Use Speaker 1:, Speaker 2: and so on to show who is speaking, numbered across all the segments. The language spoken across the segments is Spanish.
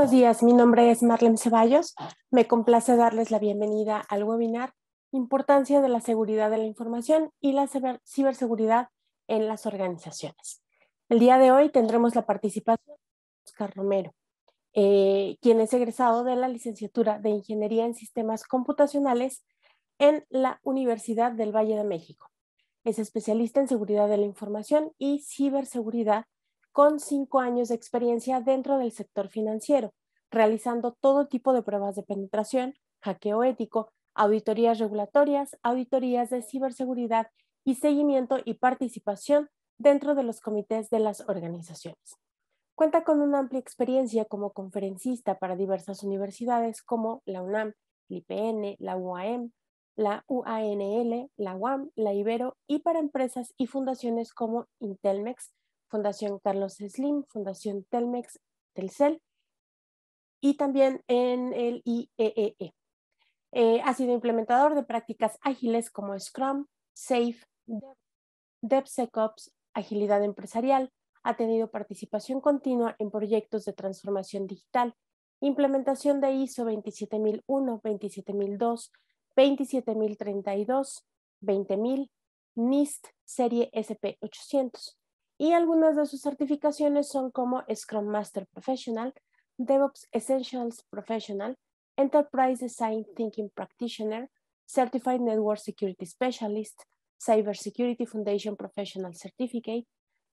Speaker 1: buenos días, mi nombre es Marlene Ceballos. Me complace darles la bienvenida al webinar Importancia de la seguridad de la información y la ciberseguridad en las organizaciones. El día de hoy tendremos la participación de Oscar Romero, eh, quien es egresado de la licenciatura de Ingeniería en Sistemas Computacionales en la Universidad del Valle de México. Es especialista en seguridad de la información y ciberseguridad con cinco años de experiencia dentro del sector financiero, realizando todo tipo de pruebas de penetración, hackeo ético, auditorías regulatorias, auditorías de ciberseguridad y seguimiento y participación dentro de los comités de las organizaciones. Cuenta con una amplia experiencia como conferencista para diversas universidades como la UNAM, el IPN, la UAM, la UANL, la UAM, la Ibero y para empresas y fundaciones como Intelmex, Fundación Carlos Slim, Fundación Telmex, Telcel y también en el IEEE. E e. eh, ha sido implementador de prácticas ágiles como Scrum, SAFe, DevSecOps, Agilidad Empresarial. Ha tenido participación continua en proyectos de transformación digital, implementación de ISO 27001, 27002, 27032, 20000, NIST, serie SP800 y algunas de sus certificaciones son como Scrum Master Professional, DevOps Essentials Professional, Enterprise Design Thinking Practitioner, Certified Network Security Specialist, Cyber Security Foundation Professional Certificate.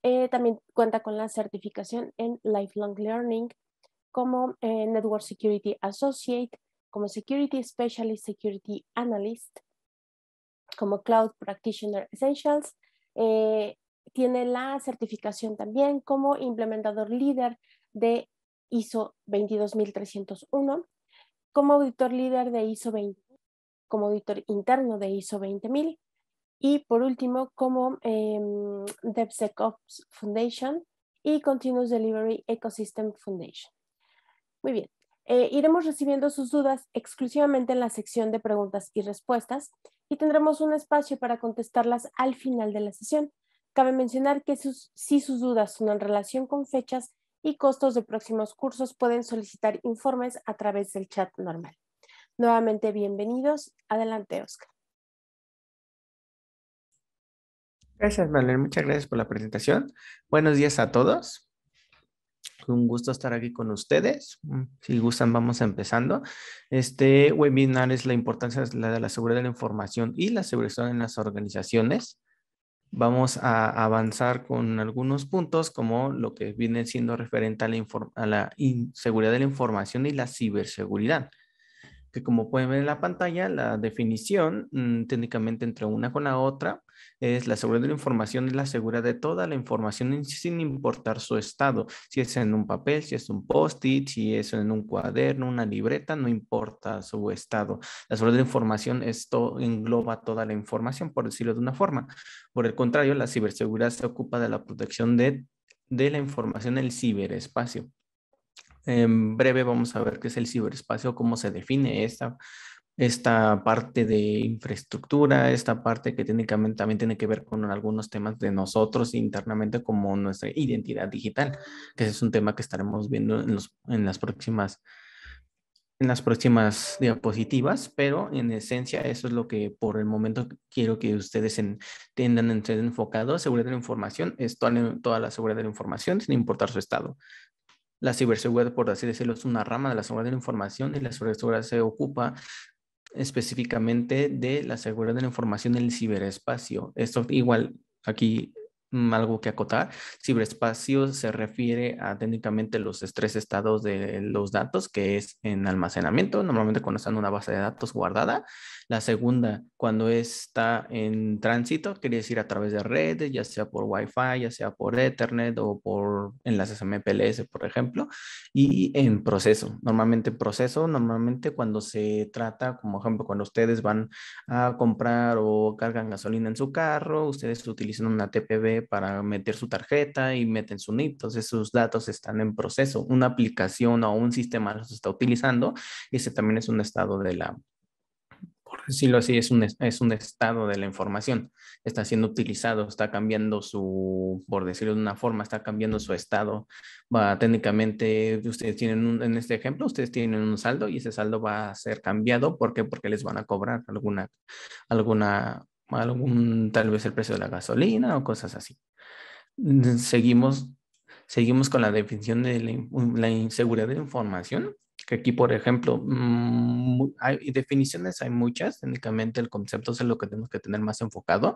Speaker 1: Eh, también cuenta con la certificación en Lifelong Learning como eh, Network Security Associate, como Security Specialist, Security Analyst, como Cloud Practitioner Essentials, eh, tiene la certificación también como implementador líder de ISO 22301, como auditor líder de ISO 20, como auditor interno de ISO 20000 y por último como em, DevSecOps Foundation y Continuous Delivery Ecosystem Foundation. Muy bien, eh, iremos recibiendo sus dudas exclusivamente en la sección de preguntas y respuestas y tendremos un espacio para contestarlas al final de la sesión. Cabe mencionar que si sus dudas son en relación con fechas y costos de próximos cursos, pueden solicitar informes a través del chat normal. Nuevamente, bienvenidos. Adelante, Oscar.
Speaker 2: Gracias, Marlene. Muchas gracias por la presentación. Buenos días a todos. Un gusto estar aquí con ustedes. Mm, si gustan, vamos empezando. Este webinar es la importancia de la seguridad de la información y la seguridad en las organizaciones vamos a avanzar con algunos puntos como lo que viene siendo referente a la, a la, de la información y la ciberseguridad que como pueden ver en la pantalla, la definición mm, técnicamente entre una con la otra es la seguridad de la información es la seguridad de toda la información sin importar su estado. Si es en un papel, si es un post-it, si es en un cuaderno, una libreta, no importa su estado. La seguridad de la información esto engloba toda la información, por decirlo de una forma. Por el contrario, la ciberseguridad se ocupa de la protección de, de la información en el ciberespacio. En breve vamos a ver qué es el ciberespacio, cómo se define esta, esta parte de infraestructura, esta parte que técnicamente también tiene que ver con algunos temas de nosotros internamente como nuestra identidad digital, que ese es un tema que estaremos viendo en, las próximas en las próximas diapositivas, pero en esencia eso es lo que por el momento quiero que ustedes entiendan, enfocado, enfocados. Seguridad de la información es toda la seguridad de la información sin importar su estado. La ciberseguridad, por así decirlo, es una rama de la seguridad de la información y la ciberseguridad se ocupa específicamente de la seguridad de la información en el ciberespacio. Esto igual aquí mm, algo que acotar. Ciberespacio se refiere a técnicamente los tres estados de los datos, que es en almacenamiento, normalmente cuando están en una base de datos guardada, la segunda, cuando está en tránsito, quiere decir a través de redes, ya sea por Wi-Fi, ya sea por Ethernet o por enlaces MPLS, por ejemplo, y en proceso. Normalmente en proceso, normalmente cuando se trata, como ejemplo, cuando ustedes van a comprar o cargan gasolina en su carro, ustedes utilizan una TPV para meter su tarjeta y meten su nit entonces sus datos están en proceso. Una aplicación o un sistema los está utilizando, ese también es un estado de la por lo así, es un, es un estado de la información. Está siendo utilizado, está cambiando su, por decirlo de una forma, está cambiando su estado. Va, técnicamente, ustedes tienen, en este ejemplo, ustedes tienen un saldo y ese saldo va a ser cambiado. ¿Por Porque les van a cobrar alguna, alguna, algún, tal vez el precio de la gasolina o cosas así. Seguimos, seguimos con la definición de la, la inseguridad de la información que aquí, por ejemplo, mm, hay definiciones, hay muchas, Técnicamente el concepto es lo que tenemos que tener más enfocado.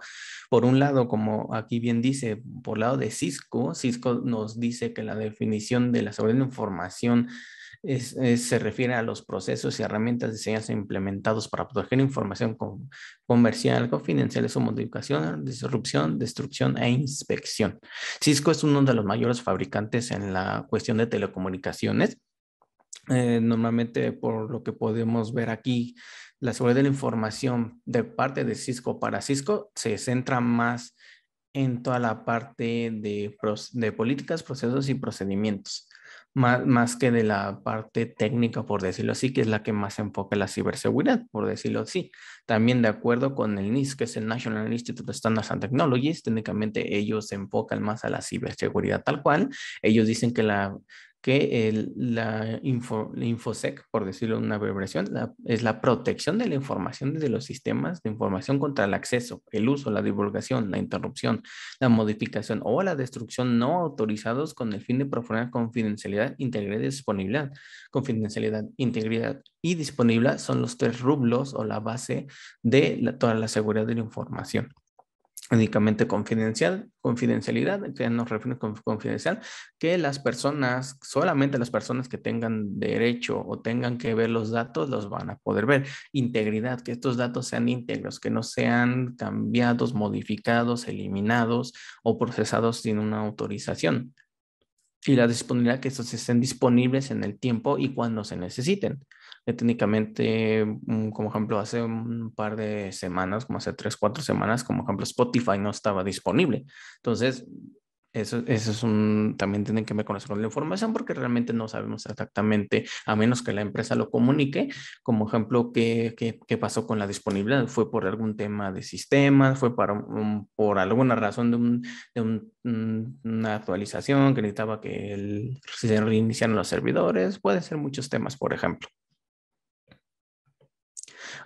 Speaker 2: Por un lado, como aquí bien dice, por lado de Cisco, Cisco nos dice que la definición de la seguridad de información se refiere a los procesos y herramientas diseñadas e implementados para proteger información comercial, confidencial, su modificación, disrupción, destrucción e inspección. Cisco es uno de los mayores fabricantes en la cuestión de telecomunicaciones eh, normalmente por lo que podemos ver aquí, la seguridad de la información de parte de Cisco para Cisco se centra más en toda la parte de, políticas, procesos y procedimientos, más, más, que de la parte técnica, por decirlo así, que es la que más enfoca la ciberseguridad, por decirlo así. También de acuerdo con el NIST, que es el National Institute of Standards and Technologies, técnicamente ellos se enfocan más a la ciberseguridad tal cual. Ellos dicen que la que la, InfoSec, por decirlo en una abreviación, es la protección de la información de los sistemas de información contra el acceso, el uso, la divulgación, la interrupción, la modificación o la destrucción no autorizados con el fin de proporcionar confidencialidad, integridad y disponibilidad. Confidencialidad, integridad y disponibilidad son los tres rublos o la base de toda la seguridad de la información únicamente confidencial, confidencialidad, que nos refiere con confidencial, que las personas, solamente las personas que tengan derecho o tengan que ver los datos, los van a poder ver. Integridad, que estos datos sean íntegros, que no sean cambiados, modificados, eliminados o procesados sin una autorización. Y la disponibilidad, que estos estén disponibles en el tiempo y cuando se necesiten técnicamente, mm, como ejemplo, hace un par de semanas, como hace tres, cuatro semanas, como ejemplo, Spotify no estaba disponible. Entonces, eso, eso, es un, también tienen que ver con la información porque realmente no sabemos exactamente, a menos que la empresa lo comunique, como ejemplo, qué, pasó con la disponibilidad. ¿Fue por algún tema de sistemas? ¿Fue para por alguna razón de, un, de una actualización que necesitaba que el, se reiniciaran los servidores? puede ser muchos temas, por ejemplo.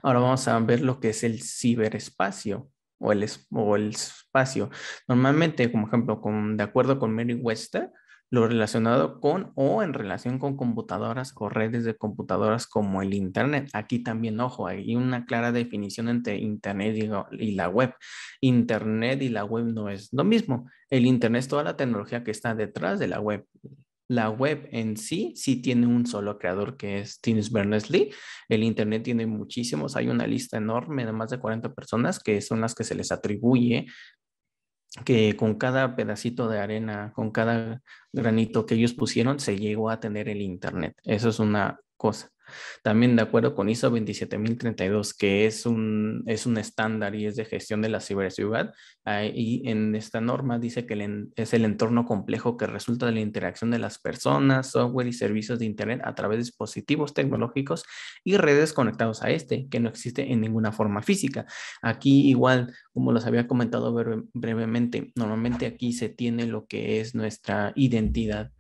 Speaker 2: Ahora vamos a ver lo que es el ciberespacio o el, espacio. Normalmente, como ejemplo, con, de acuerdo con Mary Webster, lo relacionado con o en relación con computadoras o redes de computadoras como el Internet. Aquí también, ojo, hay una clara definición entre Internet y la web. Internet y la web no es lo mismo. El Internet es toda la tecnología que está detrás de la web la web en sí sí tiene un solo creador que es Tim Berners-Lee. El Internet tiene muchísimos, hay una lista enorme de más de 40 personas que son las que se les atribuye que con cada pedacito de arena, con cada granito que ellos pusieron, se llegó a tener el Internet. Eso es una cosa. También de acuerdo con ISO 27032, que es un, es un estándar y es de gestión de la ciberseguridad, y en esta norma dice que es el entorno complejo que resulta de la interacción de las personas, software y servicios de Internet a través de dispositivos tecnológicos y redes conectados a este, que no existe en ninguna forma física. Aquí igual, como los había comentado brevemente, normalmente aquí se tiene lo que es nuestra identidad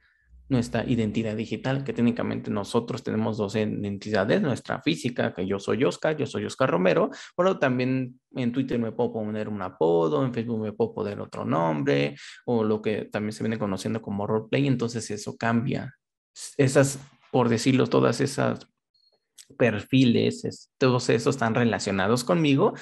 Speaker 2: nuestra identidad digital, que técnicamente nosotros tenemos dos identidades, nuestra física, que yo soy Oscar, yo soy Oscar Romero, pero también en Twitter me puedo poner un apodo, en Facebook me puedo poner otro nombre, o lo que también se viene conociendo como roleplay, entonces eso cambia. Esas, por decirlo, todas esas perfiles, todos esos están relacionados conmigo,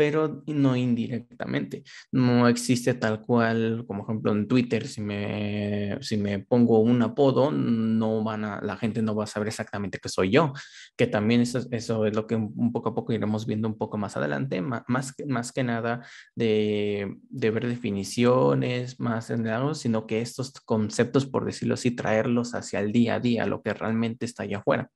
Speaker 2: pero no indirectamente. No existe tal cual, como ejemplo en Twitter, si me, si me pongo un apodo, no van a, la gente no va a saber exactamente que soy yo, que también eso, eso es lo que un poco a poco iremos viendo un poco más adelante, más, más que nada de, de ver definiciones, más en sino que estos conceptos, por decirlo así, traerlos hacia el día a día, lo que realmente está allá afuera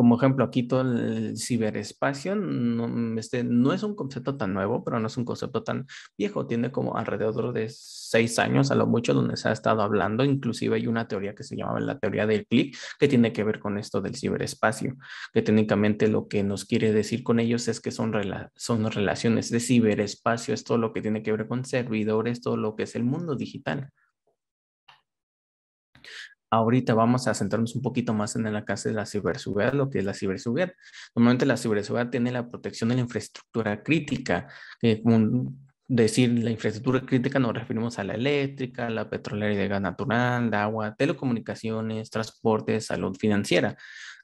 Speaker 2: como ejemplo, aquí todo el ciberespacio no, mm, este, no es un concepto tan nuevo, pero no es un concepto tan viejo. Tiene como alrededor de seis años a lo mucho donde se ha estado hablando. Inclusive hay una teoría que se llamaba la teoría del clic, que tiene que ver con esto del ciberespacio, que técnicamente lo que nos quiere decir con ellos es que son, son relaciones de ciberespacio, es todo lo que tiene que ver con servidores, todo lo que es el mundo digital ahorita vamos a centrarnos un poquito más en la casa de la ciberseguridad, lo que es la ciberseguridad. Normalmente la ciberseguridad tiene la protección de la infraestructura crítica, que decir la infraestructura crítica nos referimos a la eléctrica, la petrolera y de gas natural, la agua, telecomunicaciones, transporte, salud financiera.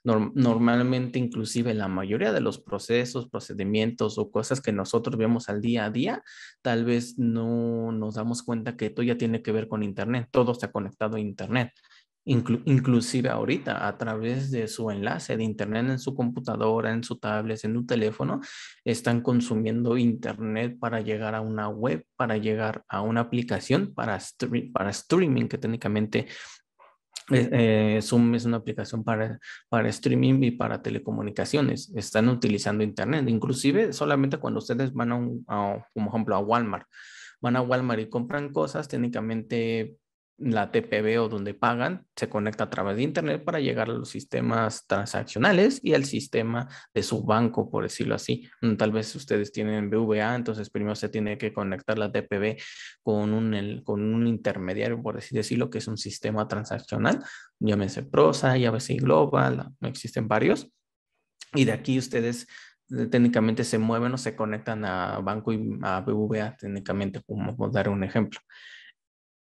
Speaker 2: normalmente inclusive la mayoría de los procesos, procedimientos o cosas que nosotros vemos al día a día, tal vez no nos damos cuenta que esto ya tiene que ver con Internet, todo está conectado a Internet inclusive ahorita a través de su enlace de internet en su computadora, en su tablet, en su teléfono, están consumiendo internet para llegar a una web, para llegar a una aplicación para, streaming, que técnicamente eh, eh, Zoom es una aplicación para, para streaming y para telecomunicaciones. Están utilizando internet, inclusive solamente cuando ustedes van a, un, a, por ejemplo, a Walmart. Van a Walmart y compran cosas, técnicamente la TPV o donde pagan se conecta a través de Internet para llegar a los sistemas transaccionales y al sistema de su banco, por decirlo así. Mm, tal vez ustedes tienen BVA, entonces primero se tiene que conectar la TPV con un, con un intermediario, por así decirlo, que es un sistema transaccional. Llámese Prosa, llámese Global, existen varios. Y de aquí ustedes eh, técnicamente se mueven o se conectan a banco y a BVA, técnicamente, como dar un ejemplo.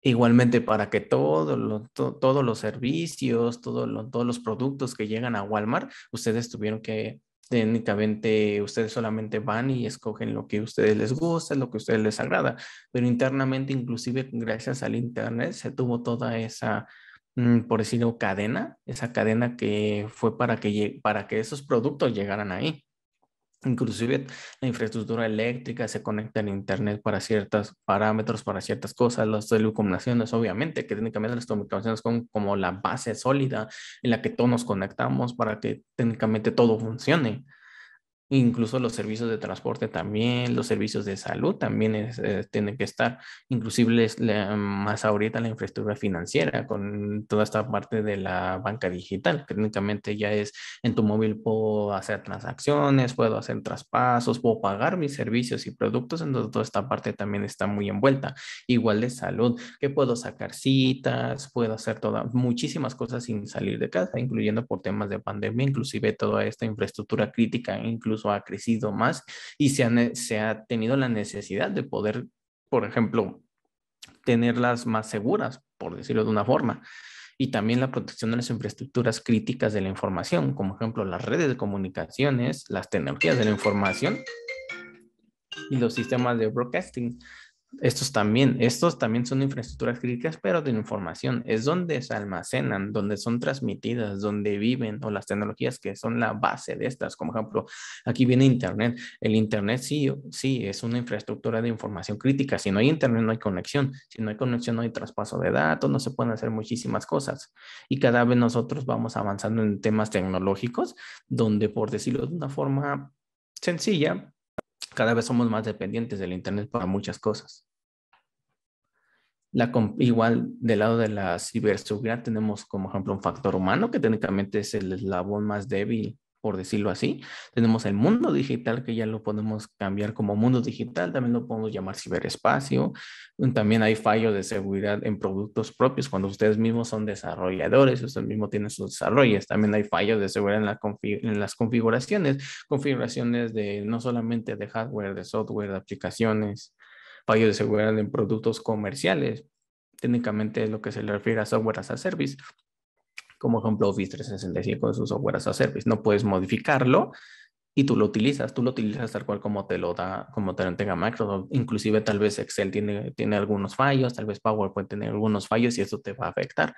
Speaker 2: Igualmente para que todo todos los servicios, todos todos los productos que llegan a Walmart, ustedes tuvieron que técnicamente ustedes solamente van y escogen lo que a ustedes les gusta, lo que a ustedes les agrada, pero internamente inclusive gracias al Internet se tuvo toda esa, mm, por decirlo, cadena, esa cadena que fue para que, para que esos productos llegaran ahí. Inclusive la infraestructura eléctrica se conecta en Internet para ciertos parámetros, para ciertas cosas, las telecomunicaciones, obviamente, que técnicamente las telecomunicaciones son como la base sólida en la que todos nos conectamos para que técnicamente todo funcione incluso los servicios de transporte también, los servicios de salud también eh, tienen que estar, inclusive más ahorita la infraestructura financiera con toda esta parte de la banca digital, técnicamente ya es en tu móvil puedo hacer transacciones, puedo hacer traspasos, puedo pagar mis servicios y productos, entonces toda esta parte también está muy envuelta. Igual de salud, que puedo sacar citas, puedo hacer todas, muchísimas cosas sin salir de casa, incluyendo por temas de pandemia, inclusive toda esta infraestructura crítica, incluso ha crecido más y se ha, se ha tenido la necesidad de poder, por ejemplo, tenerlas más seguras, por decirlo de una forma y también la protección de las infraestructuras críticas de la información, como ejemplo las redes de comunicaciones, las tecnologías de la información y los sistemas de broadcasting estos también, estos también son infraestructuras críticas, pero de información. Es donde se almacenan, donde son transmitidas, donde viven o las tecnologías que son la base de estas. Como ejemplo, aquí viene Internet. El Internet sí, sí es una infraestructura de información crítica. Si no hay Internet, no hay conexión. Si no hay conexión, no hay traspaso de datos, no se pueden hacer muchísimas cosas. Y cada vez nosotros vamos avanzando en temas tecnológicos, donde por decirlo de una forma sencilla, cada vez somos más dependientes del Internet para muchas cosas. La, igual del lado de la ciberseguridad tenemos como ejemplo un factor humano que técnicamente es el eslabón más débil por decirlo así. Tenemos el mundo digital que ya lo podemos cambiar como mundo digital, también lo podemos llamar ciberespacio. También hay fallos de seguridad en productos propios cuando ustedes mismos son desarrolladores, ustedes mismos tienen sus desarrollos. También hay fallos de seguridad en, en las configuraciones, configuraciones de no solamente de hardware, de software, de aplicaciones, fallos de seguridad en productos comerciales. Técnicamente es lo que se le refiere a software as a service como ejemplo Office 365 con sus softwares as a service. No puedes modificarlo y tú lo utilizas, tú lo utilizas tal cual como te lo da, como te lo entrega Microsoft. Inclusive tal vez Excel tiene, tiene algunos fallos, tal vez PowerPoint tiene algunos fallos y eso te va a afectar.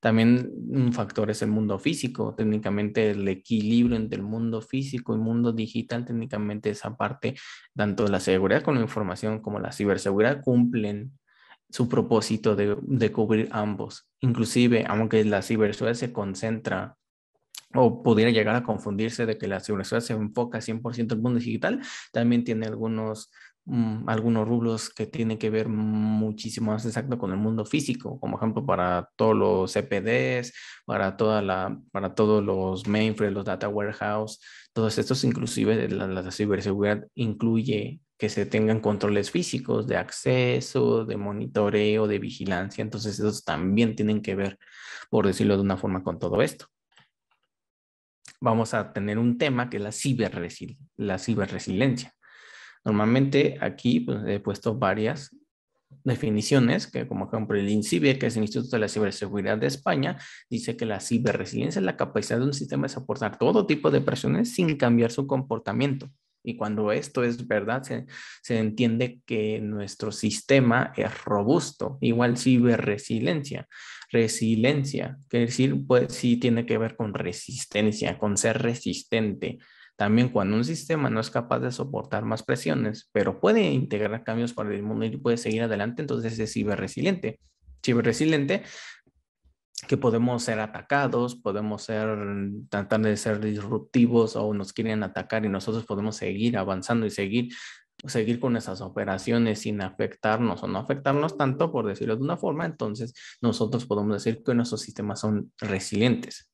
Speaker 2: También un factor es el mundo físico. Técnicamente el equilibrio entre el mundo físico y mundo digital, técnicamente esa parte, tanto la seguridad con la información como la ciberseguridad cumplen su propósito de, cubrir ambos. Inclusive, aunque la ciberseguridad se concentra o pudiera llegar a confundirse de que la ciberseguridad se enfoca 100% en el mundo digital, también tiene algunos mm, algunos rubros que tienen que ver muchísimo más exacto con el mundo físico, como ejemplo para todos los CPDs, para, toda la, para todos los mainframes, los data warehouse, todos estos inclusive la, la ciberseguridad incluye que se tengan controles físicos de acceso, de monitoreo, de vigilancia. Entonces, esos también tienen que ver, por decirlo de una forma, con todo esto. Vamos a tener un tema que es la, ciberresilencia. ciberresiliencia. Normalmente aquí pues, he puesto varias definiciones, que como ejemplo el INCIBE, que es el Instituto de la Ciberseguridad de España, dice que la ciberresiliencia es la capacidad de un sistema de soportar todo tipo de presiones sin cambiar su comportamiento. Y cuando esto es verdad, se, entiende que nuestro sistema es robusto. Igual ciberresiliencia. Resiliencia, que decir, pues sí tiene que ver con resistencia, con ser resistente. También cuando un sistema no es capaz de soportar más presiones, pero puede integrar cambios para el mundo y puede seguir adelante, entonces es ciberresiliente. Ciberresiliente que podemos ser atacados, podemos ser, mm, tratar de ser disruptivos o nos quieren atacar y nosotros podemos seguir avanzando y seguir, seguir con esas operaciones sin afectarnos o no afectarnos tanto, por decirlo de una forma, entonces nosotros podemos decir que nuestros sistemas son resilientes.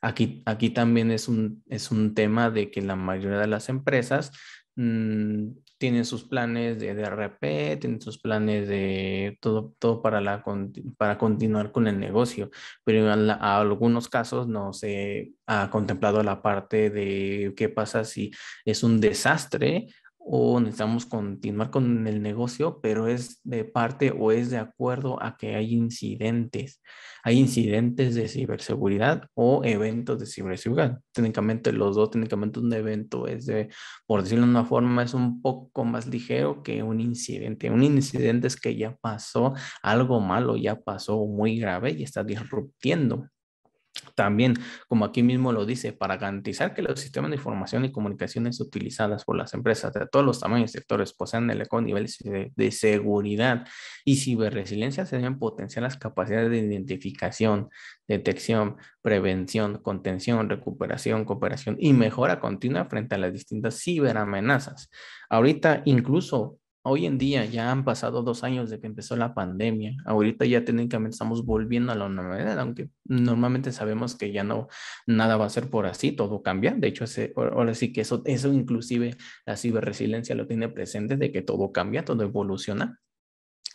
Speaker 2: Aquí, aquí también es un, es un tema de que la mayoría de las empresas mm, tienen sus planes de DRP, tienen sus planes de todo, todo para, la, para continuar con el negocio, pero en algunos casos no se ha contemplado la parte de qué pasa si es un desastre o necesitamos continuar con el negocio, pero es de parte o es de acuerdo a que hay incidentes. Hay incidentes de ciberseguridad o eventos de ciberseguridad. Técnicamente los dos, técnicamente un evento es de, por decirlo de una forma, es un poco más ligero que un incidente. Un incidente es que ya pasó algo malo, ya pasó muy grave y está disruptiendo también, como aquí mismo lo dice, para garantizar que los sistemas de información y comunicaciones utilizadas por las empresas de todos los tamaños y sectores posean el eco nivel de, de seguridad y ciberresiliencia, se deben potenciar las capacidades de identificación, detección, prevención, contención, recuperación, cooperación y mejora continua frente a las distintas ciberamenazas. Ahorita incluso hoy en día ya han pasado dos años de que empezó la pandemia. Ahorita ya técnicamente estamos volviendo a la normalidad, aunque normalmente sabemos que ya no nada va a ser por así, todo cambia. De hecho, ese, ahora sí que eso, eso inclusive la ciberresiliencia lo tiene presente de que todo cambia, todo evoluciona.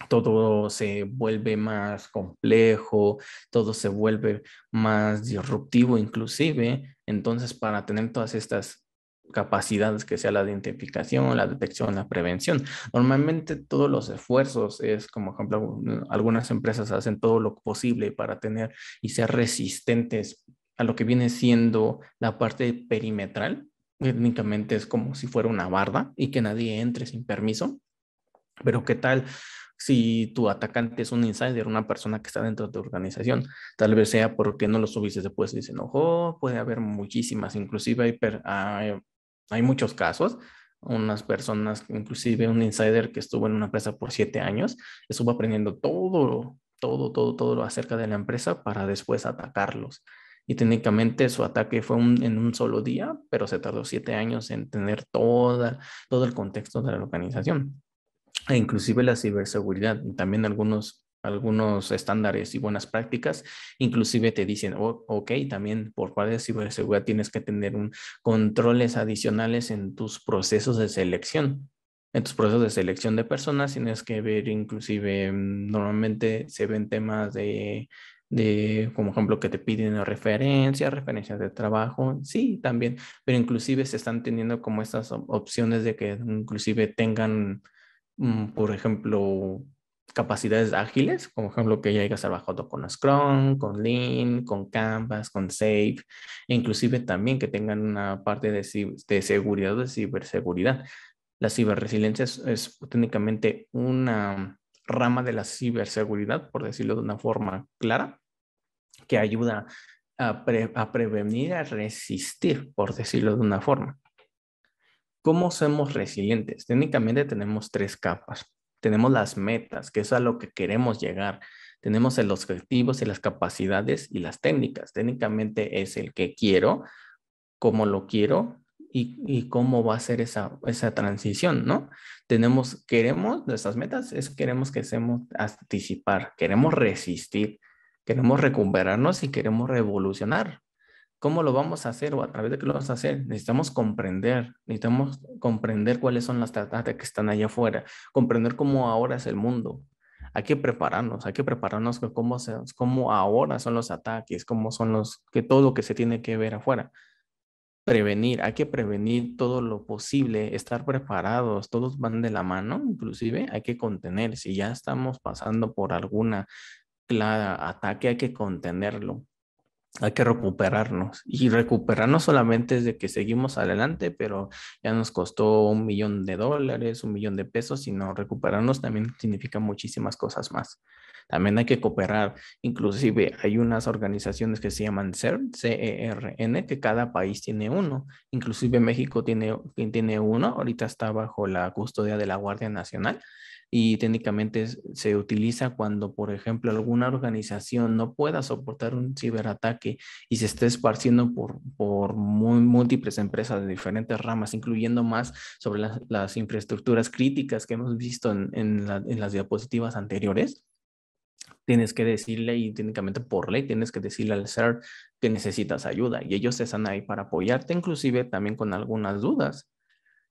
Speaker 2: Todo se vuelve más complejo, todo se vuelve más disruptivo inclusive. Entonces, para tener todas estas capacidades que sea la identificación, la detección, la prevención. Normalmente todos los esfuerzos es como ejemplo algunas empresas hacen todo lo posible para tener y ser resistentes a lo que viene siendo la parte perimetral, técnicamente es como si fuera una barda y que nadie entre sin permiso. Pero qué tal si tu atacante es un insider, una persona que está dentro de tu organización, tal vez sea porque no lo subiste después y se enojó, puede haber muchísimas, inclusive hay, hay muchos casos, unas personas, inclusive un insider que estuvo en una empresa por siete años, estuvo aprendiendo todo, todo, todo, todo acerca de la empresa para después atacarlos. Y técnicamente su ataque fue en un solo día, pero se tardó siete años en tener toda, todo el contexto de la organización. E inclusive la ciberseguridad. También algunos algunos estándares y buenas prácticas. Inclusive te dicen, oh, ok, también por parte de ciberseguridad tienes que tener un, controles adicionales en tus procesos de selección. En tus procesos de selección de personas tienes que ver inclusive, mm, normalmente se ven temas de, de como ejemplo, que te piden referencias, referencias de trabajo, sí, también, pero inclusive se están teniendo como estas opciones de que inclusive tengan, mm, por ejemplo, capacidades ágiles, como ejemplo que ya hayas trabajado con Scrum, con Lean, con Canvas, con Safe, e inclusive también que tengan una parte de, seguridad de ciberseguridad. La ciberresiliencia es, técnicamente una rama de la ciberseguridad, por decirlo de una forma clara, que ayuda a, prevenir, a resistir, por decirlo de una forma. ¿Cómo somos resilientes? Técnicamente tenemos tres capas tenemos las metas, que es a lo que queremos llegar, tenemos los objetivos y las capacidades y las técnicas. Técnicamente es el que quiero, cómo lo quiero y, cómo va a ser esa, transición, ¿no? Tenemos, queremos, nuestras metas es queremos que seamos anticipar, queremos resistir, queremos recuperarnos y queremos revolucionar, ¿Cómo lo vamos a hacer o a través de qué lo vamos a hacer? Necesitamos comprender, necesitamos comprender cuáles son las tratadas que están allá afuera, comprender cómo ahora es el mundo. Hay que prepararnos, hay que prepararnos cómo, cómo ahora son los ataques, cómo son los, que todo lo que se tiene que ver afuera. Prevenir, hay que prevenir todo lo posible, estar preparados, todos van de la mano, inclusive hay que contener. Si ya estamos pasando por alguna clara ataque, hay que contenerlo hay que recuperarnos. Y recuperarnos solamente es de que seguimos adelante, pero ya nos costó un millón de dólares, un millón de pesos, sino recuperarnos también significa muchísimas cosas más. También hay que cooperar. Inclusive hay unas organizaciones que se llaman CERN, e que cada país tiene uno. Inclusive México tiene, tiene uno, ahorita está bajo la custodia de la Guardia Nacional y técnicamente se utiliza cuando, por ejemplo, alguna organización no pueda soportar un ciberataque y se esté esparciendo por, por múltiples empresas de diferentes ramas, incluyendo más sobre las, infraestructuras críticas que hemos visto en, en las diapositivas anteriores tienes que decirle y técnicamente por ley tienes que decirle al CERT que necesitas ayuda y ellos están ahí para apoyarte inclusive también con algunas dudas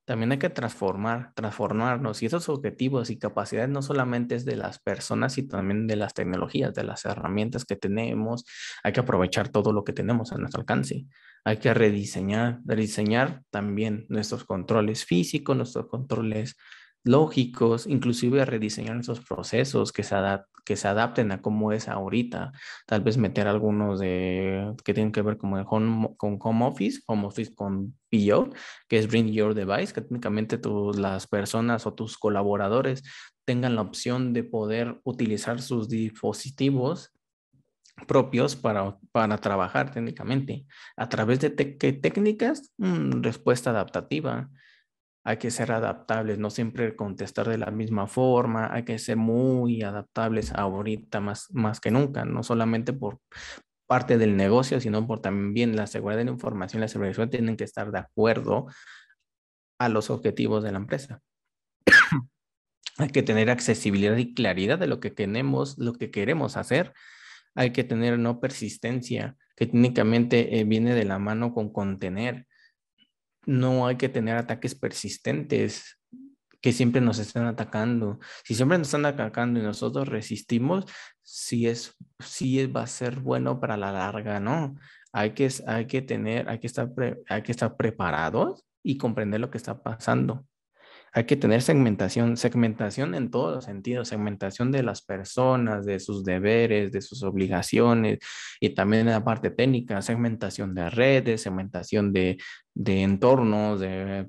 Speaker 2: también hay que transformar, transformarnos. Y esos objetivos y capacidades no solamente es de las personas, y también de las tecnologías, de las herramientas que tenemos. Hay que aprovechar todo lo que tenemos a nuestro alcance. Hay que rediseñar, rediseñar también nuestros controles físicos, nuestros controles lógicos, inclusive a rediseñar esos procesos que se, adapten a cómo es ahorita, tal vez meter algunos de, que tienen que ver como con home office, home office con PO, que es Bring Your Device, que técnicamente las personas o tus colaboradores tengan la opción de poder utilizar sus dispositivos propios para, para trabajar técnicamente. ¿A través de técnicas? Mm, respuesta adaptativa, hay que ser adaptables, no siempre contestar de la misma forma, hay que ser muy adaptables ahorita más, más que nunca, no solamente por parte del negocio, sino por también la seguridad de la información, la seguridad tienen que estar de acuerdo a los objetivos de la empresa. hay que tener accesibilidad y claridad de lo que tenemos, lo que queremos hacer. Hay que tener no persistencia, que técnicamente eh, viene de la mano con contener no hay que tener ataques persistentes que siempre nos estén atacando. Si siempre nos están atacando y nosotros resistimos, sí es, va a ser bueno para la larga, ¿no? Hay que, hay que tener, hay que estar, hay que estar preparados y comprender lo que está pasando. Hay que tener segmentación, segmentación en todos los sentidos, segmentación de las personas, de sus deberes, de sus obligaciones y también en la parte técnica, segmentación de redes, segmentación de, entornos, de,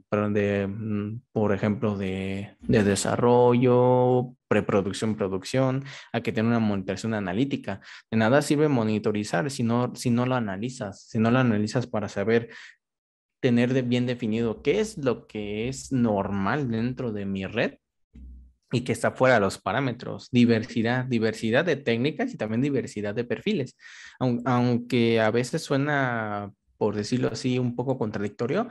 Speaker 2: mm, por ejemplo, de, desarrollo, preproducción, producción, hay que tener una monitorización analítica. De nada sirve monitorizar si no, si no lo analizas, si no lo analizas para saber tener bien definido qué es lo que es normal dentro de mi red y que está fuera de los parámetros. Diversidad, diversidad de técnicas y también diversidad de perfiles. Aunque a veces suena, por decirlo así, un poco contradictorio,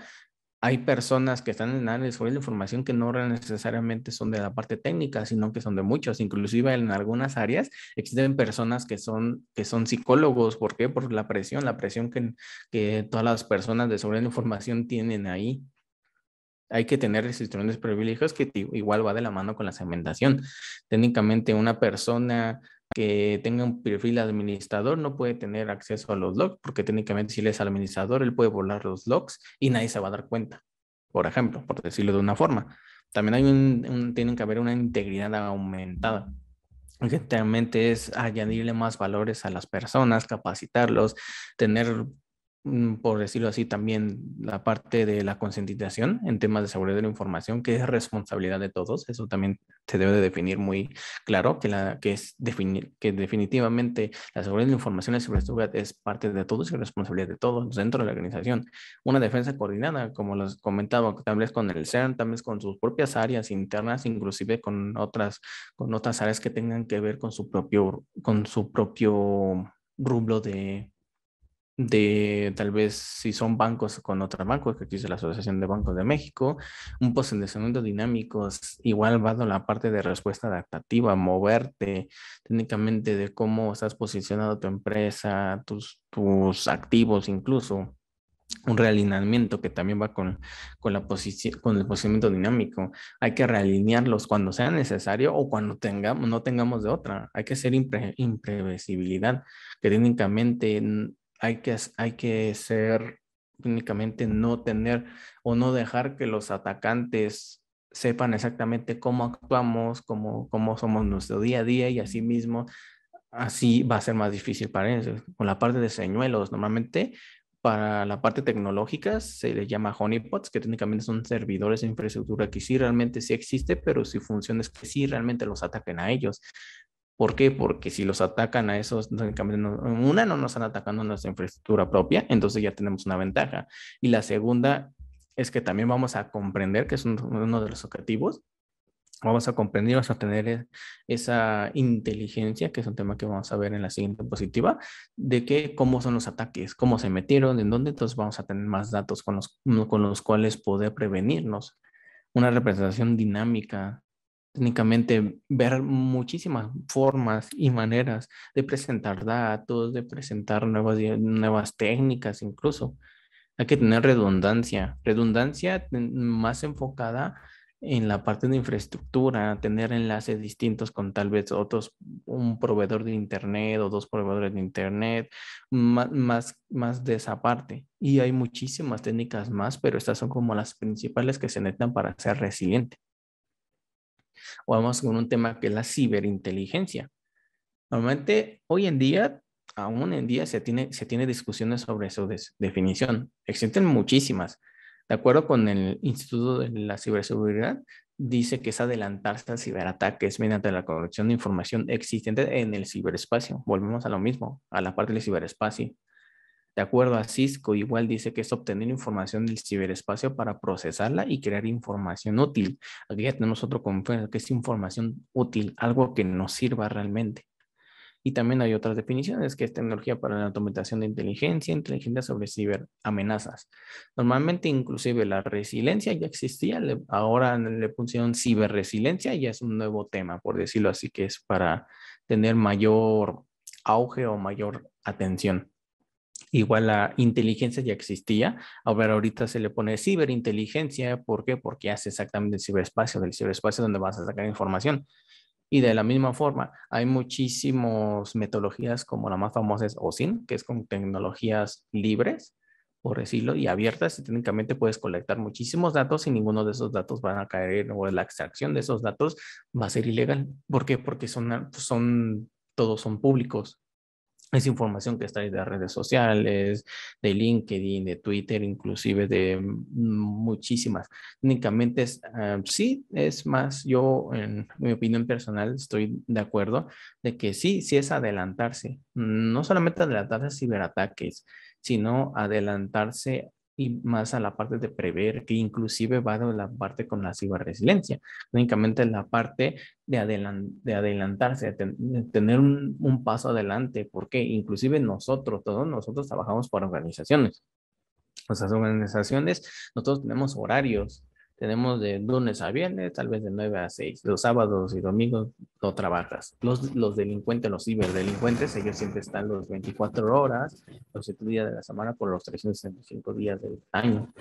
Speaker 2: hay personas que están en áreas de la información que no necesariamente son de la parte técnica, sino que son de muchos. Inclusive en algunas áreas existen personas que son, que son psicólogos. ¿Por qué? Por la presión, la presión que, que todas las personas de sobre información tienen ahí. Hay que tener restricciones privilegios que igual va de la mano con la segmentación. Técnicamente una persona que tenga un perfil administrador no puede tener acceso a los logs, porque técnicamente si él es administrador, él puede volar los logs y nadie se va a dar cuenta, por ejemplo, por decirlo de una forma. También hay un, un tienen que haber una integridad aumentada. Evidentemente es añadirle más valores a las personas, capacitarlos, tener Mm, por decirlo así, también la parte de la concientización en temas de seguridad de la información, que es responsabilidad de todos. Eso también se debe de definir muy claro, que, la, que, es que definitivamente la seguridad de la información y la es parte de todos y responsabilidad de todos dentro de la organización. Una defensa coordinada, como los comentaba, también vez con el CERN, también con sus propias áreas internas, inclusive con otras, con otras áreas que tengan que ver con su propio, con su propio rublo de de tal vez si son bancos con otros bancos, que aquí es la Asociación de Bancos de México, un posicionamiento dinámico, igual va a la parte de respuesta adaptativa, moverte técnicamente de cómo estás posicionado tu empresa, tus, tus activos incluso un realineamiento que también va con, con, la con el posicionamiento dinámico. Hay que realinearlos cuando sea necesario o cuando tengamos, no tengamos de otra. Hay que ser imprevisibilidad, que técnicamente hay que, hay que ser únicamente no tener o no dejar que los atacantes sepan exactamente cómo actuamos, cómo, cómo somos nuestro día a día y así mismo, así va a ser más difícil para ellos. Con la parte de señuelos, normalmente para la parte tecnológica se le llama honeypots, que técnicamente son servidores de infraestructura que sí realmente sí existe, pero si función es que sí realmente los ataquen a ellos. ¿Por qué? Porque si los atacan a esos, una, no nos están atacando nuestra infraestructura propia, entonces ya tenemos una ventaja. Y la segunda es que también vamos a comprender, que es uno de los objetivos, vamos a comprender, vamos a tener e, esa inteligencia, que es un tema que vamos a ver en la siguiente positiva, de que cómo son los ataques, cómo se metieron, en dónde, entonces vamos a tener más datos con los, con los cuales poder prevenirnos. Una representación dinámica técnicamente ver muchísimas formas y maneras de presentar datos, de presentar nuevas, nuevas técnicas incluso. Hay que tener redundancia, redundancia más enfocada en la parte de infraestructura, tener enlaces distintos con tal vez otros, un proveedor de Internet o dos proveedores de Internet, más, más, más de esa parte. Y hay muchísimas técnicas más, pero estas son como las principales que se necesitan para ser resiliente o vamos con un tema que es la ciberinteligencia. Normalmente, hoy en día, aún en día, se tiene, se tiene discusiones sobre su definición. Existen muchísimas. De acuerdo con el Instituto de la Ciberseguridad, dice que es adelantarse al ciberataque mediante la corrección de información existente en el ciberespacio. Volvemos a lo mismo, a la parte del ciberespacio. De acuerdo a Cisco, igual dice que es obtener información del ciberespacio para procesarla y crear información útil. Aquí ya tenemos otro concepto que es información útil, algo que nos sirva realmente. Y también hay otras definiciones, que es tecnología para la automatización de inteligencia, inteligencia sobre ciberamenazas. Normalmente, inclusive la resiliencia ya existía, ahora le pusieron ciberresiliencia y es un nuevo tema, por decirlo así, que es para tener mayor auge o mayor atención. Igual la inteligencia ya existía, A ver, ahorita se le pone ciberinteligencia, ¿por qué? Porque hace exactamente el ciberespacio, del ciberespacio donde vas a sacar información. Y de la misma forma, hay muchísimas metodologías como la más famosa es OSIN, que es con tecnologías libres, por decirlo, y abiertas. Y técnicamente puedes colectar muchísimos datos y ninguno de esos datos van a caer o la extracción de esos datos va a ser ilegal. ¿Por qué? Porque son, son todos son públicos es información que está ahí de redes sociales, de LinkedIn, de Twitter, inclusive de muchísimas. Únicamente es, ah, sí, es más, yo en mi opinión personal estoy de acuerdo de que sí, sí es adelantarse. No solamente adelantarse a ciberataques, sino adelantarse y más a la parte de prever, que inclusive va a la parte con la ciberresiliencia, únicamente la parte de, de adelantarse, de, tener un, un, paso adelante, porque inclusive nosotros, todos nosotros trabajamos para organizaciones. Nuestras organizaciones, nosotros tenemos horarios, tenemos de lunes a viernes, tal vez de 9 a 6. Los sábados y domingos no trabajas. Los, los delincuentes, los ciberdelincuentes, ellos siempre están los 24 horas, los 7 días de la semana por los 365 días del año.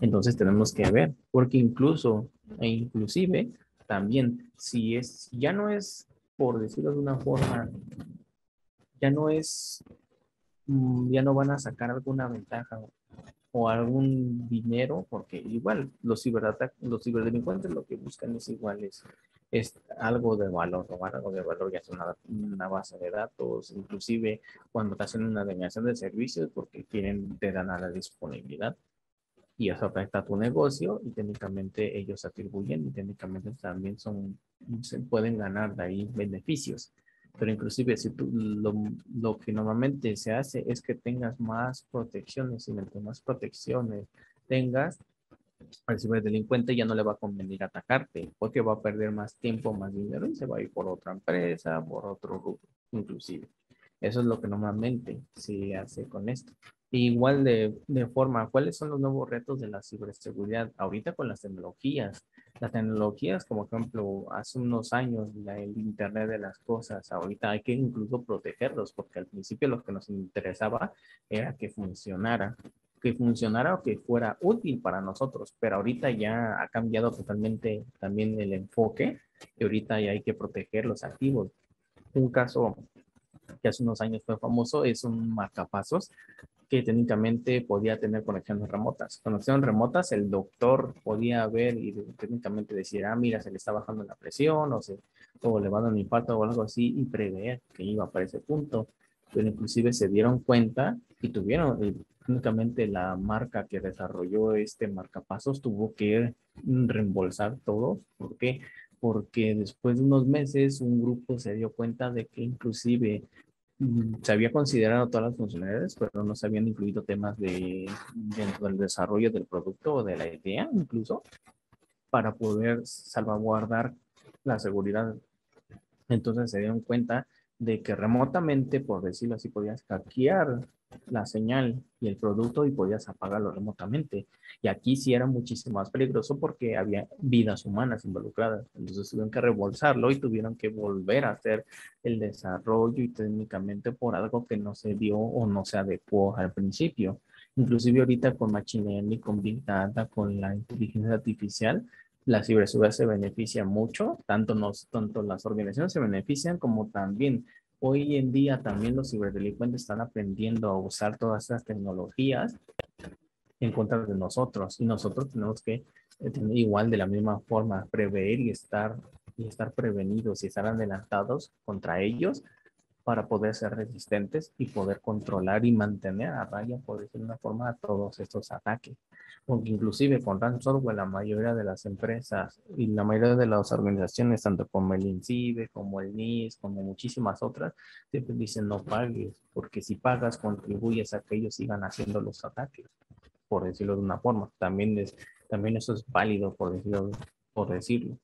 Speaker 2: Entonces tenemos que ver, porque incluso e inclusive también, si es, ya no es, por decirlo de una forma, ya no es, mm, ya no van a sacar alguna ventaja o algún dinero, porque igual los, los ciberdelincuentes lo que buscan es igual es, es algo de valor, robar algo de valor, ya sea una, base de datos, inclusive cuando te hacen una denegación de servicios porque quieren, te dan la disponibilidad y eso afecta a tu negocio y técnicamente ellos atribuyen y técnicamente también son, se pueden ganar de ahí beneficios. Pero inclusive si tú, lo, lo, que normalmente se hace es que tengas más protecciones y mientras más protecciones tengas, al ciberdelincuente ya no le va a convenir atacarte porque va a perder más tiempo, más dinero y se va a ir por otra empresa, por otro grupo inclusive. Eso es lo que normalmente se hace con esto. Igual de, de, forma, ¿cuáles son los nuevos retos de la ciberseguridad ahorita con las tecnologías? las tecnologías, como ejemplo, hace unos años el Internet de las Cosas, ahorita hay que incluso protegerlos, porque al principio lo que nos interesaba era que funcionara, que funcionara o que fuera útil para nosotros, pero ahorita ya ha cambiado totalmente también el enfoque y ahorita ya hay que proteger los activos. Un caso que hace unos años fue famoso es un marcapasos que técnicamente podía tener conexiones remotas. Conexiones remotas, el doctor podía ver y técnicamente decir, ah, mira, se le está bajando la presión o, se, o le va dando un infarto o algo así y prever que iba para ese punto. Pero inclusive se dieron cuenta y tuvieron, eh, técnicamente la marca que desarrolló este marcapasos tuvo que reembolsar todo. ¿Por qué? Porque después de unos meses un grupo se dio cuenta de que inclusive se había considerado todas las funcionalidades, pero no se habían incluido temas de, dentro del desarrollo del producto o de la idea, incluso, para poder salvaguardar la seguridad. Entonces se dieron cuenta de que remotamente, por decirlo así, podías hackear la señal y el producto y podías apagarlo remotamente. Y aquí sí era muchísimo más peligroso porque había vidas humanas involucradas. Entonces tuvieron que rebolsarlo y tuvieron que volver a hacer el desarrollo y técnicamente por algo que no se dio o no se adecuó al principio. Inclusive ahorita con Machine Learning, con Big Data, con la inteligencia artificial, la ciberseguridad se beneficia mucho, tanto, nos, tanto las organizaciones se benefician como también hoy en día también los ciberdelincuentes están aprendiendo a usar todas estas tecnologías en contra de nosotros y nosotros tenemos que eh, tener igual de la misma forma prever y estar y estar prevenidos y estar adelantados contra ellos para poder ser resistentes y poder controlar y mantener a raya, por decirlo de una forma, a todos estos ataques. Porque inclusive con ransomware la mayoría de las empresas y la mayoría de las organizaciones, tanto como el INCIBE, como el NIS, como muchísimas otras, siempre dicen no pagues, porque si pagas contribuyes a que ellos sigan haciendo los ataques, por decirlo de una forma. También, es, también eso es válido, por decirlo. Por decirlo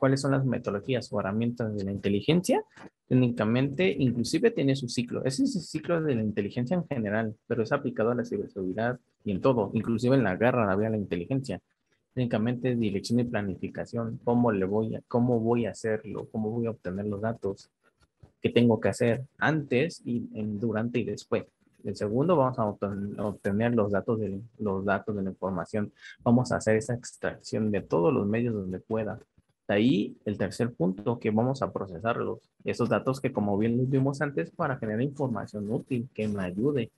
Speaker 2: cuáles son las metodologías o herramientas de la inteligencia, técnicamente inclusive tiene su ciclo. Ese es el ciclo de la inteligencia en general, pero es aplicado a la ciberseguridad y en todo, inclusive en la guerra vía la inteligencia. Técnicamente dirección y planificación, cómo le voy a, cómo voy a hacerlo, cómo voy a obtener los datos, que tengo que hacer antes y en, durante y después. El segundo, vamos a obtener los datos, de, los datos de la información. Vamos a hacer esa extracción de todos los medios donde pueda ahí el tercer punto que vamos a procesarlos, esos datos que como bien los vimos antes para generar información útil que me ayude.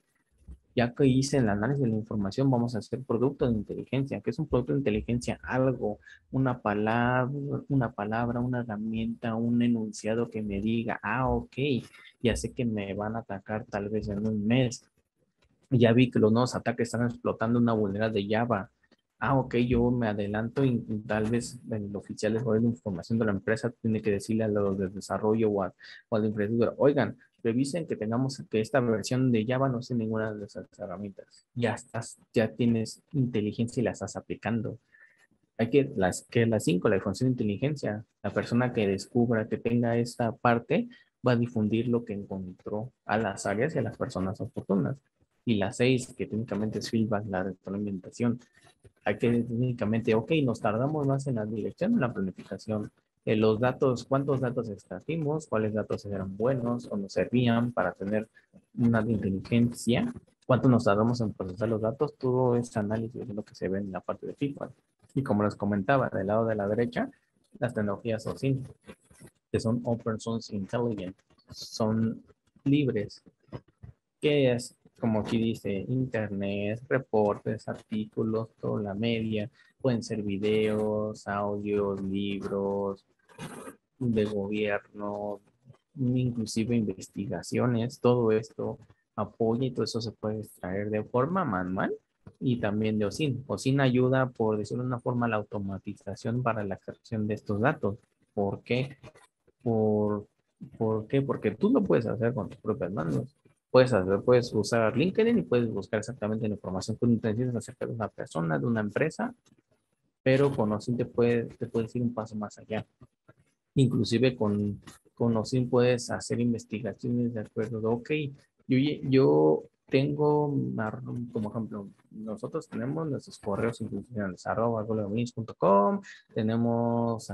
Speaker 2: Ya que hice el análisis de la información, vamos a hacer producto de inteligencia. que es un producto de inteligencia? Algo, una palabra, una palabra, una herramienta, un enunciado que me diga, ah, ok, ya sé que me van a atacar tal vez en un mes. Ya vi que los nuevos ataques están explotando una vulnerabilidad de Java ah, ok, yo me adelanto y tal vez el oficial de información de la empresa tiene que decirle a los de desarrollo o al o la infraestructura, oigan, revisen que tengamos que esta versión de Java no sea ninguna de esas herramientas. Ya estás, ya tienes inteligencia y la estás aplicando. Hay que las que las cinco, la función de inteligencia, la persona que descubra que tenga esta parte va a difundir lo que encontró a las áreas y a las personas oportunas. Y las seis, que técnicamente es feedback, la documentación, hay que únicamente, ok, nos tardamos más en la dirección, en la planificación, en los datos, cuántos datos extrajimos, cuáles datos eran buenos o nos servían para tener una inteligencia, cuánto nos tardamos en procesar los datos, todo este análisis es lo que se ve en la parte de feedback. Y como les comentaba, del lado de la derecha, las tecnologías OSINT, que son Open Source Intelligent, son libres, ¿Qué es como aquí dice, internet, reportes, artículos, toda la media, pueden ser videos, audios, libros de gobierno, inclusive investigaciones, todo esto apoyo y todo eso se puede extraer de forma manual y también de OSIN. OSIN ayuda, por decirlo de una forma, la automatización para la extracción de estos datos. ¿Por qué? Por, ¿Por qué? Porque tú lo puedes hacer con tus propias manos puedes hacer, usar LinkedIn y puedes buscar exactamente la información que necesitas acerca de una persona, de una empresa, pero con te, puede, te puedes ir un paso más allá. Inclusive con, con puedes hacer investigaciones de acuerdo de, ok, yo, yo tengo, como ejemplo, nosotros tenemos nuestros correos institucionales, arroba tenemos,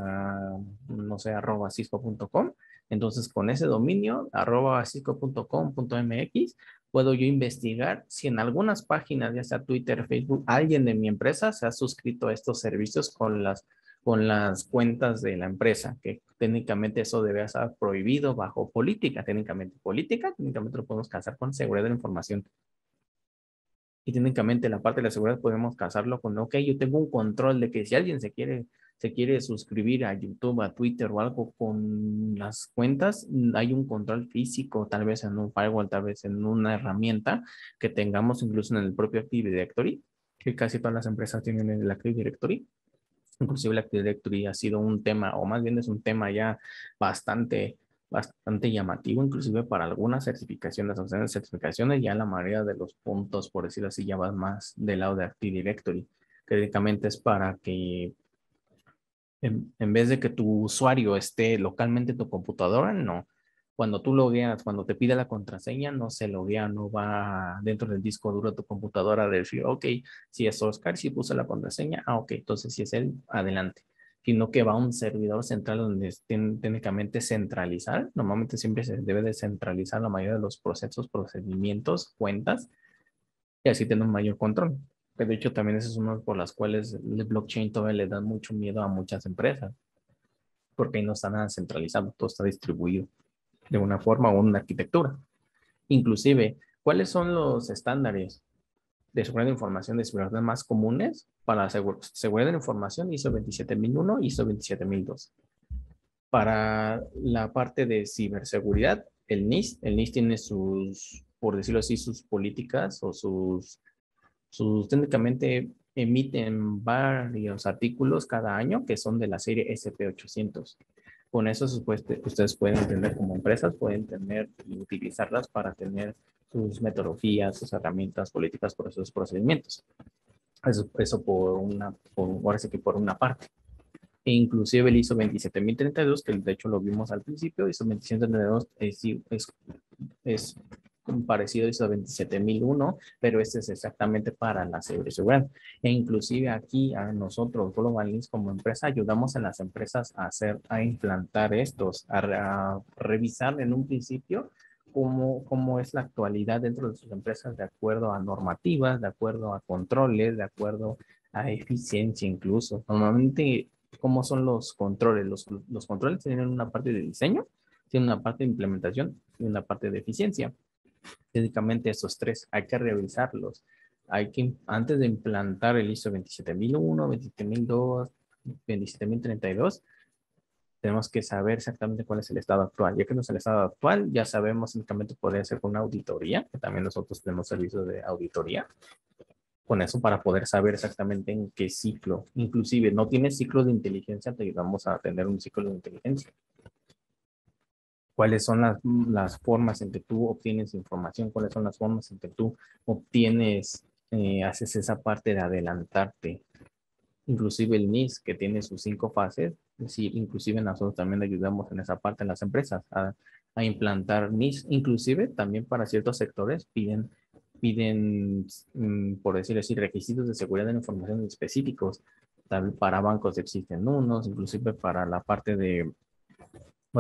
Speaker 2: no sé, arroba cisco.com, entonces, con ese dominio, arroba puedo yo investigar si en algunas páginas, ya sea Twitter, Facebook, alguien de mi empresa se ha suscrito a estos servicios con las, con las cuentas de la empresa, que técnicamente eso debe estar prohibido bajo política, técnicamente política, técnicamente lo podemos casar con seguridad de la información. Y técnicamente la parte de la seguridad podemos casarlo con, ok, yo tengo un control de que si alguien se quiere se quiere suscribir a YouTube, a Twitter o algo con las cuentas, mm, hay un control físico, tal vez en un firewall, tal vez en una herramienta que tengamos incluso en el propio Active Directory, que casi todas las empresas tienen en el Active Directory. Inclusive el Active Directory ha sido un tema, o más bien es un tema ya bastante bastante llamativo, inclusive para algunas certificaciones, o certificaciones ya la mayoría de los puntos, por decirlo así, ya van más del lado de Active Directory, que es para que en, vez de que tu usuario esté localmente en tu computadora, no. Cuando tú veas, cuando te pide la contraseña, no se lo vea, no va dentro del disco duro de tu computadora a decir, ok, si es Oscar, si puso la contraseña, ah, ok, entonces si es él, adelante. Sino que va a un servidor central donde técnicamente centralizar. Normalmente siempre se debe de centralizar la mayoría de los procesos, procedimientos, cuentas, y así tener un mayor control. Que de hecho también es una por las cuales el blockchain todavía le da mucho miedo a muchas empresas, porque ahí no está nada centralizado, todo está distribuido de una forma o una arquitectura. Inclusive, ¿cuáles son los estándares de seguridad de información de seguridad más comunes para seguridad de la información ISO 27001 ISO 27002? Para la parte de ciberseguridad, el NIS el NIST tiene sus, por decirlo así, sus políticas o sus sus, técnicamente emiten varios artículos cada año que son de la serie SP800. Con eso pues, pues, ustedes pueden tener como empresas, pueden tener y utilizarlas para tener sus metodologías, sus herramientas políticas, esos procedimientos. Eso, por una, por, que por una parte. E inclusive el ISO 27032, que de hecho lo vimos al principio, ISO 27032 es, es parecido ISO 27001, pero este es exactamente para la ciberseguridad. E inclusive aquí a nosotros, Global como empresa, ayudamos a las empresas a hacer, a implantar estos, a, revisar en un principio Cómo, cómo, es la actualidad dentro de sus empresas de acuerdo a normativas, de acuerdo a controles, de acuerdo a eficiencia incluso. Normalmente, ¿cómo son los controles? Los, los controles tienen una parte de diseño, tienen una parte de implementación y una parte de eficiencia técnicamente esos tres. Hay que revisarlos. Hay que, antes de implantar el ISO 27001, 27002, 27032, tenemos que saber exactamente cuál es el estado actual. Ya que no es el estado actual, ya sabemos únicamente poder hacer una auditoría, que también nosotros tenemos servicios de auditoría, con eso para poder saber exactamente en qué ciclo. Inclusive, no tiene ciclos de inteligencia, te ayudamos a tener un ciclo de inteligencia cuáles son las, las, formas en que tú obtienes información, cuáles son las formas en que tú obtienes, eh, haces esa parte de adelantarte. Inclusive el NIS, que tiene sus cinco fases, decir, inclusive nosotros también ayudamos en esa parte en las empresas a, implantar NIS. Inclusive también para ciertos sectores piden, piden mm, por decirlo así, requisitos de seguridad de la información específicos. Tal, para bancos existen unos, inclusive para la parte de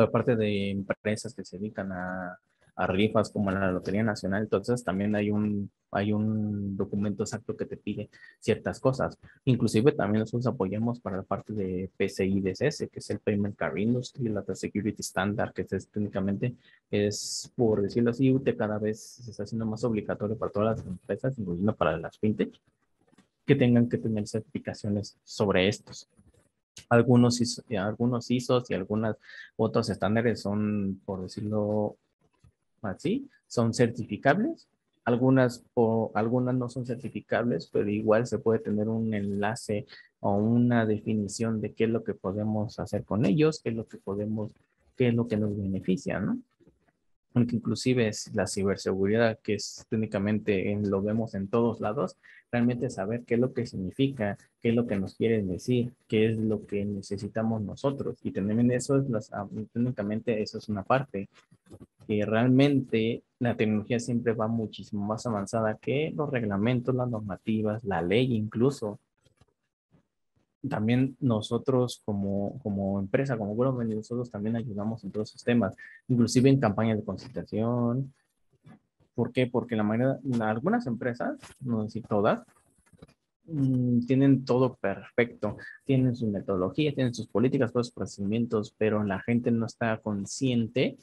Speaker 2: aparte de empresas que se dedican a, rifas como la Lotería Nacional, entonces también hay un, hay un documento exacto que te pide ciertas cosas. Inclusive también nosotros apoyamos para la parte de PCI DSS, que es el Payment Car Industry, la Security Standard, que es, técnicamente este es, por decirlo así, cada vez se está haciendo más obligatorio para todas las empresas, incluyendo para las fintech, que tengan que tener certificaciones sobre estos. Algunos, algunos ISOs y algunos otros estándares son, por decirlo así, son certificables. Algunas, o, algunas no son certificables, pero igual se puede tener un enlace o una definición de qué es lo que podemos hacer con ellos, qué es lo que podemos, qué es lo que nos beneficia, ¿no? inclusive es la ciberseguridad, que es técnicamente lo vemos en todos lados, realmente saber qué es lo que significa, qué es lo que nos quieren decir, qué es lo que necesitamos nosotros. Y también eso es, ah, técnicamente eso es una parte, que realmente la tecnología siempre va muchísimo más avanzada que los reglamentos, las normativas, la ley incluso también nosotros como, como empresa, como bueno, nosotros también ayudamos en todos esos temas, inclusive en campañas de consultación ¿Por qué? Porque la manera algunas empresas, no decir todas, mm, tienen todo perfecto, tienen su metodología, tienen sus políticas, todos sus procedimientos, pero la gente no está consciente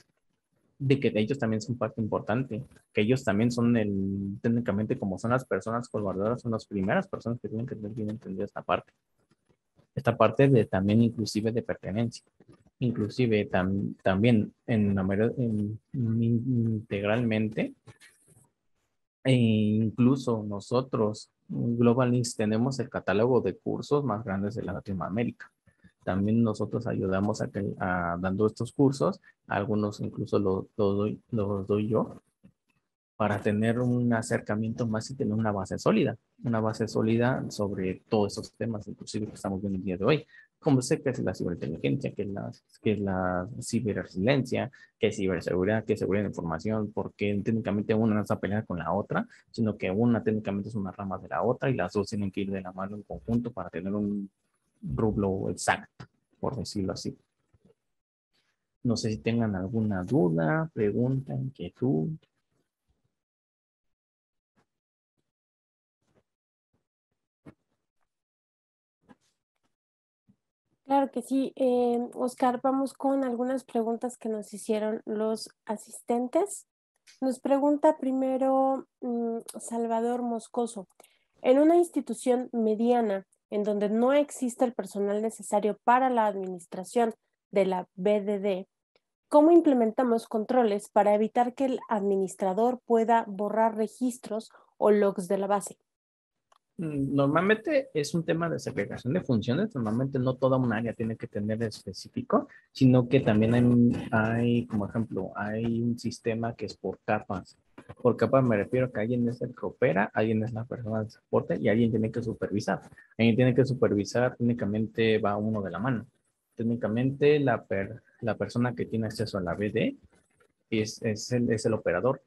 Speaker 2: de que ellos también son parte importante, que ellos también son el, técnicamente como son las personas colaboradoras, son las primeras personas que tienen que tener bien entendida esta parte esta parte de también inclusive de pertenencia. Inclusive también en, integralmente, e incluso nosotros, Globalist, tenemos el catálogo de cursos más grandes de Latinoamérica. También nosotros ayudamos a, que, dando estos cursos, algunos incluso los lo doy yo, para tener un acercamiento más y tener una base sólida una base sólida sobre todos estos temas, inclusive que estamos viendo el día de hoy, como sé que es la ciberinteligencia, que es la, que es la ciberresiliencia, que es ciberseguridad, que es seguridad de información, porque técnicamente una no está peleada con la otra, sino que una técnicamente es una rama de la otra y las dos tienen que ir de la mano en conjunto para tener un rublo exacto, por decirlo así. No sé si tengan alguna duda, pregunta, inquietud.
Speaker 1: Claro que sí. Eh, Oscar, vamos con algunas preguntas que nos hicieron los asistentes. Nos pregunta primero mm, Salvador Moscoso. En una institución mediana, en donde no existe el personal necesario para la administración de la BDD, ¿cómo implementamos controles para evitar que el administrador pueda borrar registros o logs de la base?
Speaker 2: normalmente es un tema de segregación de funciones, normalmente no toda un área tiene que tener específico, sino que también hay, como ejemplo, hay un sistema que es por capas. Por capas me refiero a que alguien es el que opera, alguien es la persona de soporte y alguien tiene que supervisar. Alguien tiene que supervisar, técnicamente va uno de la mano. Técnicamente la, la persona que tiene acceso a la BD es, es, el, es el operador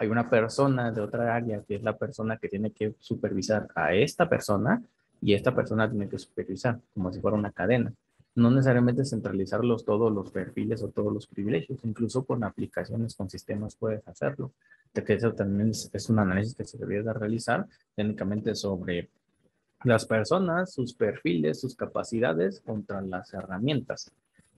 Speaker 2: hay una persona de otra área que es la persona que tiene que supervisar a esta persona y esta persona tiene que supervisar, como si fuera una cadena. No necesariamente centralizarlos todos los perfiles o todos los privilegios, incluso con aplicaciones, con sistemas puedes hacerlo. De eso también es, un análisis que se debería realizar técnicamente sobre las personas, sus perfiles, sus capacidades contra las herramientas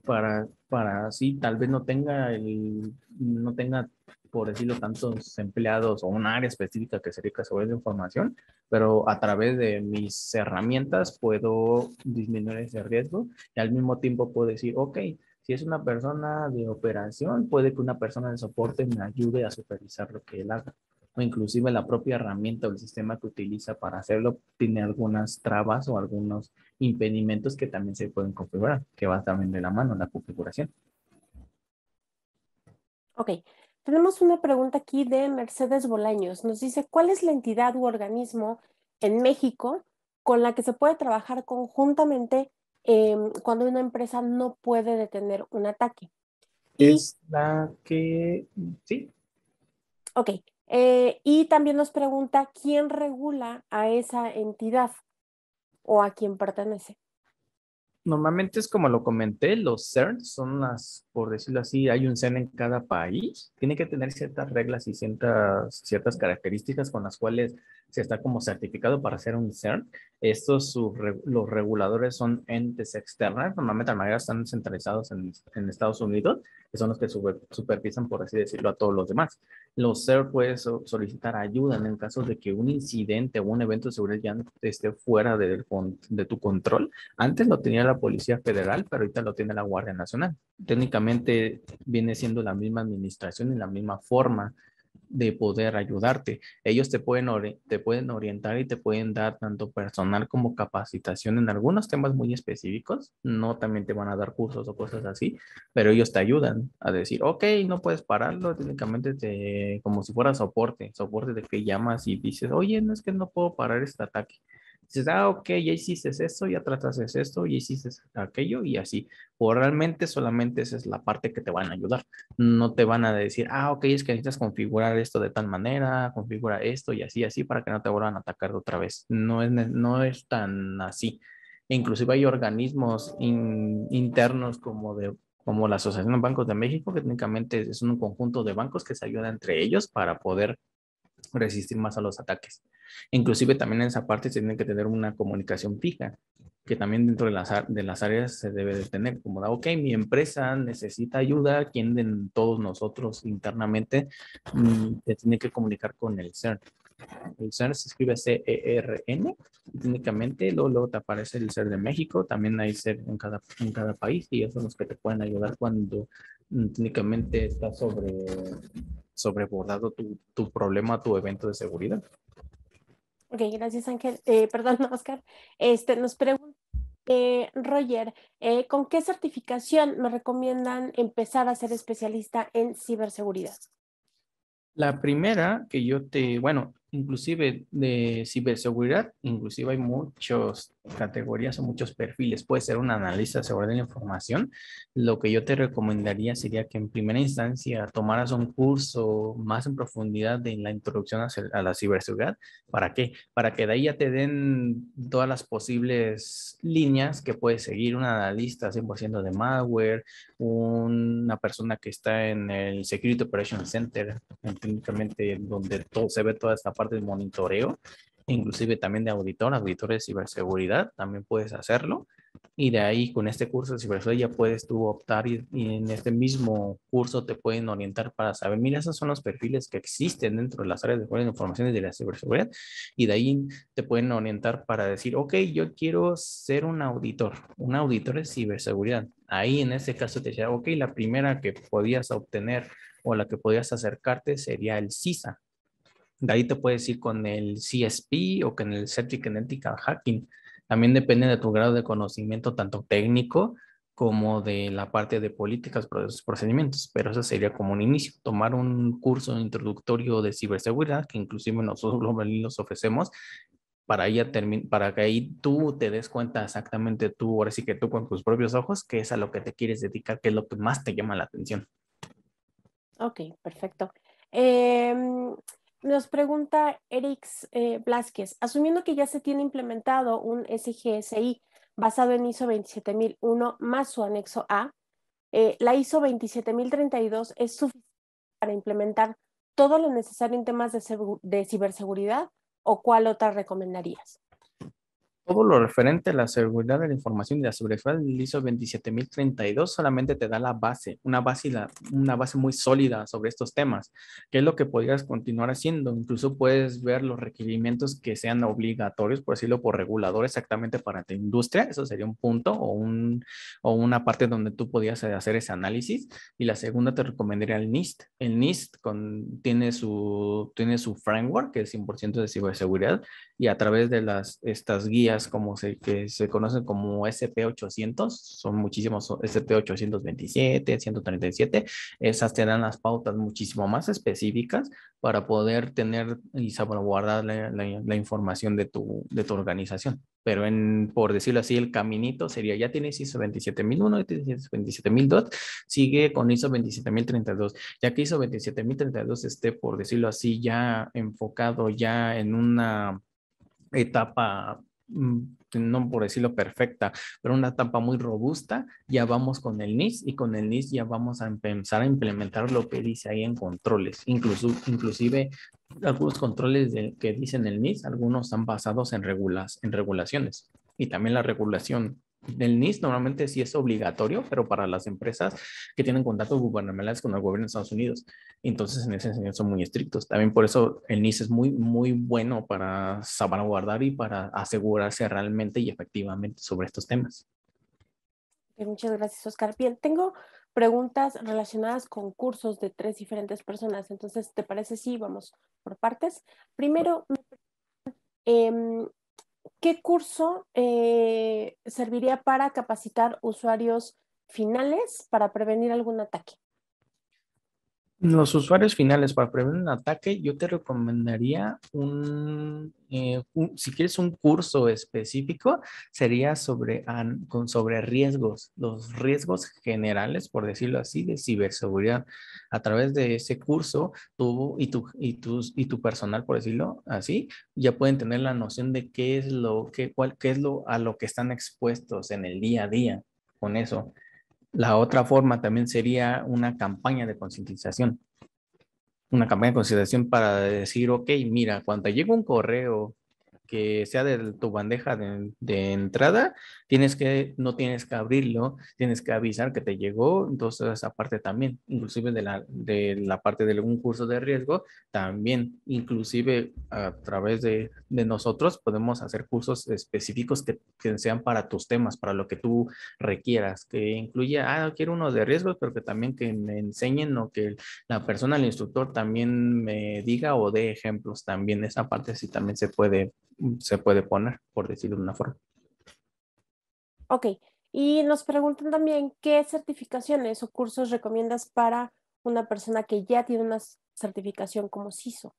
Speaker 2: para, para sí, tal vez no tenga, el, no tenga, por decirlo, tantos empleados o un área específica que se dedica de la información, pero a través de mis herramientas puedo disminuir ese riesgo y al mismo tiempo puedo decir, ok, si es una persona de operación, puede que una persona de soporte me ayude a supervisar lo que él haga o inclusive la propia herramienta o el sistema que utiliza para hacerlo tiene algunas trabas o algunos impedimentos que también se pueden configurar, que va también de la mano la configuración.
Speaker 1: Ok, tenemos una pregunta aquí de Mercedes Bolaños. Nos dice, ¿cuál es la entidad u organismo en México con la que se puede trabajar conjuntamente em, cuando una empresa no puede detener un ataque?
Speaker 2: Es la que, sí.
Speaker 1: Ok, eh, y también nos pregunta quién regula a esa entidad o a quién pertenece.
Speaker 2: Normalmente es como lo comenté, los CERN son las, por decirlo así, hay un CERN en cada país, tiene que tener ciertas reglas y ciertas, características con las cuales se está como certificado para ser un CERN. Estos, los reguladores son entes externos, normalmente la mayoría están centralizados en Estados Unidos, que son los que supervisan, por así decirlo, a todos los demás. Los ser pueden solicitar ayuda en el caso de que un incidente o un evento de seguridad ya esté fuera de tu control. Antes lo tenía la Policía Federal, pero ahorita lo tiene la Guardia Nacional. Técnicamente viene siendo la misma administración y la misma forma de poder ayudarte. Ellos te pueden, te pueden orientar y te pueden dar tanto personal como capacitación en algunos temas muy específicos. No también te van a dar cursos o cosas así, pero ellos te ayudan a decir, ok, no puedes pararlo, técnicamente te, como si fuera soporte, soporte de que llamas y dices, oye, no es que no puedo parar este ataque dices, ah, ok, ya hiciste esto, ya trataste esto, ya hiciste aquello y así. O realmente solamente esa es la parte que te van a ayudar. No te van a decir, ah, ok, es que necesitas configurar esto de tal manera, configura esto y así, así, para que no te vuelvan a atacar otra vez. No es, no es tan así. Inclusive hay organismos internos como de como la Asociación de Bancos de México, que técnicamente es un conjunto de bancos que se ayuda entre ellos para poder resistir más a los ataques. Inclusive también en esa parte se tiene que tener una comunicación fija, que también dentro de las, de las áreas se debe de tener, como da, ok, mi empresa necesita ayuda, ¿quién de todos nosotros internamente mm, tiene que comunicar con el CERN. El CERN se escribe C-E-R-N, técnicamente luego, te aparece el CERN de México, también hay CERN en cada, en cada país y esos son los que te pueden ayudar cuando mm, técnicamente estás sobre sobrebordado tu, tu problema, tu evento de seguridad.
Speaker 1: Ok, gracias Ángel. Eh, perdón, Oscar. Este, nos pregunta eh, Roger, eh, ¿con qué certificación me recomiendan empezar a ser especialista en ciberseguridad?
Speaker 2: La primera que yo te, bueno, inclusive de ciberseguridad, inclusive hay muchas categorías o muchos perfiles. Puede ser un analista de seguridad de la información. Lo que yo te recomendaría sería que en primera instancia tomaras un curso más en profundidad de la introducción a la ciberseguridad. ¿Para qué? Para que de ahí ya te den todas las posibles líneas que puedes seguir un analista 100% de malware, una persona que está en el Security Operations Center, técnicamente donde todo, se ve toda esta parte parte de monitoreo, inclusive también de auditor, auditor de ciberseguridad, también puedes hacerlo. Y de ahí con este curso de ciberseguridad ya puedes tú optar y, en este mismo curso te pueden orientar para saber, mira, esos son los perfiles que existen dentro de las áreas de información de informaciones de la ciberseguridad. Y de ahí te pueden orientar para decir, ok, yo quiero ser un auditor, un auditor de ciberseguridad. Ahí en este caso te diría ok, la primera que podías obtener o la que podías acercarte sería el CISA, de ahí te puedes ir con el CSP o con el Celtic Ethical Hacking. También depende de tu grado de conocimiento, tanto técnico como de la parte de políticas, procedimientos, pero eso sería como un inicio, tomar un curso introductorio de ciberseguridad que inclusive nosotros los ofrecemos para, ella para que ahí tú te des cuenta exactamente tú, ahora sí que tú con tus propios ojos, qué es a lo que te quieres dedicar, qué es lo que más te llama la atención.
Speaker 1: Ok, perfecto. Eh, nos pregunta Eric eh, Blasquez, asumiendo que ya se tiene implementado un SGSI basado en ISO 27001 más su anexo A, eh, la ISO 27032 es suficiente para implementar todo lo necesario en temas de ciberseguridad o cuál otra recomendarías? Todo lo
Speaker 2: referente a la seguridad de la información y la seguridad del ISO 27032 solamente te da la base, una base, una base muy sólida sobre estos temas, que es lo que podrías continuar haciendo. Incluso puedes ver los requerimientos que sean obligatorios, por decirlo, por regulador exactamente para tu industria. Eso sería un punto o, un, o una parte donde tú podías hacer ese análisis. Y la segunda te recomendaría el NIST. El NIST con, tiene, su, tiene su framework, que es 100% de ciberseguridad, y a través de las, estas guías como se, que se conocen como SP800, son muchísimos SP827, 137, esas te dan las pautas muchísimo más específicas para poder tener y salvaguardar la, información de tu, de tu organización. Pero en, por decirlo así, el caminito sería, ya tienes ISO 27001, ya tienes 27002, sigue con ISO 27032, ya que ISO 27032 esté, por decirlo así, ya enfocado ya en una etapa Mm, no por decirlo perfecta, pero una etapa muy robusta, ya vamos con el NIS y con el NIS ya vamos a empezar a implementar lo que dice ahí en controles, incluso, inclusive algunos controles de, que dicen el NIS, algunos están basados en, regulas, en regulaciones y también la regulación el NIS normalmente sí es obligatorio, pero para las empresas que tienen contactos gubernamentales con el gobierno de Estados Unidos. Entonces, en ese sentido son muy estrictos. También por eso el NIS es muy, muy bueno para salvaguardar y para asegurarse realmente y efectivamente sobre estos temas.
Speaker 1: Muchas gracias, Oscar. Bien, tengo preguntas relacionadas con cursos de tres diferentes personas. Entonces, ¿te parece si vamos por partes? Primero, eh, ¿qué curso eh, serviría para capacitar usuarios finales para prevenir algún ataque?
Speaker 2: Los usuarios finales, para prevenir un ataque, yo te recomendaría un, eh, si quieres un curso específico, sería sobre, con, sobre riesgos, los riesgos generales, por decirlo así, de ciberseguridad. A través de ese curso, tú y tu, y tus, y tu personal, por decirlo así, ya pueden tener la noción de qué es lo, que cuál, qué es lo a lo que están expuestos en el día a día con eso. La otra forma también sería una campaña de concientización. Una campaña de concientización para decir, ok, mira, cuando llega un correo que sea de tu bandeja de, entrada, tienes que, no tienes que abrirlo, tienes que avisar que te llegó, entonces esa parte también, inclusive de la, de la parte de algún curso de riesgo, también, inclusive a través de, de nosotros podemos hacer cursos específicos que, que, sean para tus temas, para lo que tú requieras, que incluya, ah, quiero uno de riesgos, pero que también que me enseñen o que la persona, el instructor también me diga o dé ejemplos también, esa parte sí también se puede se puede poner, por decirlo de una forma.
Speaker 1: Ok, y nos preguntan también qué certificaciones o cursos recomiendas para una persona que ya tiene una certificación como CISO.